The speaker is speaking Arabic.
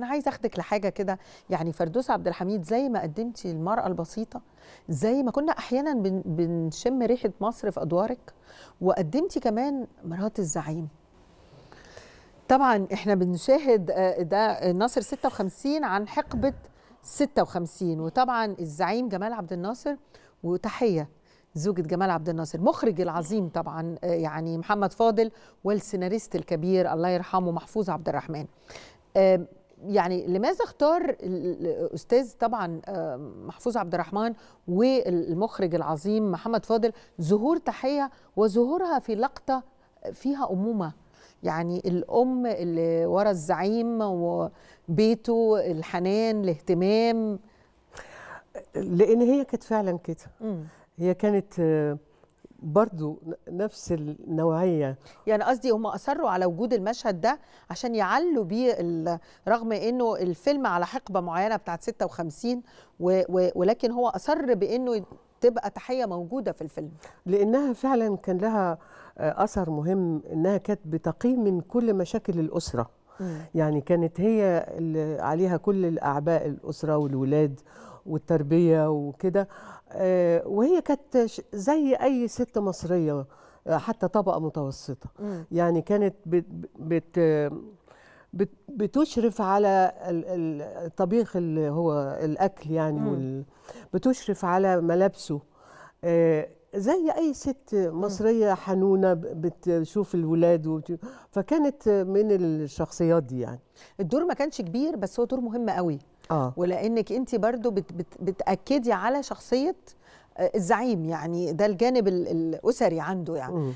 انا عايزه اخدك لحاجه كده يعني فردوس عبد الحميد زي ما قدمتي المراه البسيطه زي ما كنا احيانا بنشم ريحه مصر في ادوارك وقدمتي كمان مرات الزعيم طبعا احنا بنشاهد آه، ده ناصر 56 عن حقبه 56 وطبعا الزعيم جمال عبد الناصر وتحيه زوجة جمال عبد الناصر مخرج العظيم طبعا آه، يعني محمد فاضل والسيناريست الكبير الله يرحمه محفوظ عبد الرحمن يعني لماذا اختار الاستاذ طبعا آه، محفوظ عبد الرحمن والمخرج العظيم محمد فاضل ظهور تحيه وظهورها في لقطه فيها امومه يعني الام اللي ورا الزعيم وبيته الحنان الاهتمام لان هي كانت فعلا كده هي كانت آه، برضو نفس النوعيه يعني قصدي هم اصروا على وجود المشهد ده عشان يعلوا بيه رغم انه الفيلم على حقبه معينه بتاعت 56 و و ولكن هو اصر بانه تبقى تحيه موجوده في الفيلم لانها فعلا كان لها آه، اثر مهم انها كانت بتقيم من كل مشاكل الاسره يعني كانت هي اللي عليها كل الاعباء الاسره والولاد والتربيه وكده آه، وهي كانت زي اي ست مصريه آه، حتى طبقه متوسطه م. يعني كانت بت, بت بتشرف على الطبيخ اللي هو الاكل يعني وال... بتشرف على ملابسه آه، زي اي ست مصريه حنونه بتشوف الولاد فكانت من الشخصيات دي يعني الدور ما كانش كبير بس هو دور مهم قوي آه. ولانك انت برضو بت بت بتاكدي على شخصيه آه، الزعيم يعني ده الجانب الاسري عنده يعني مم.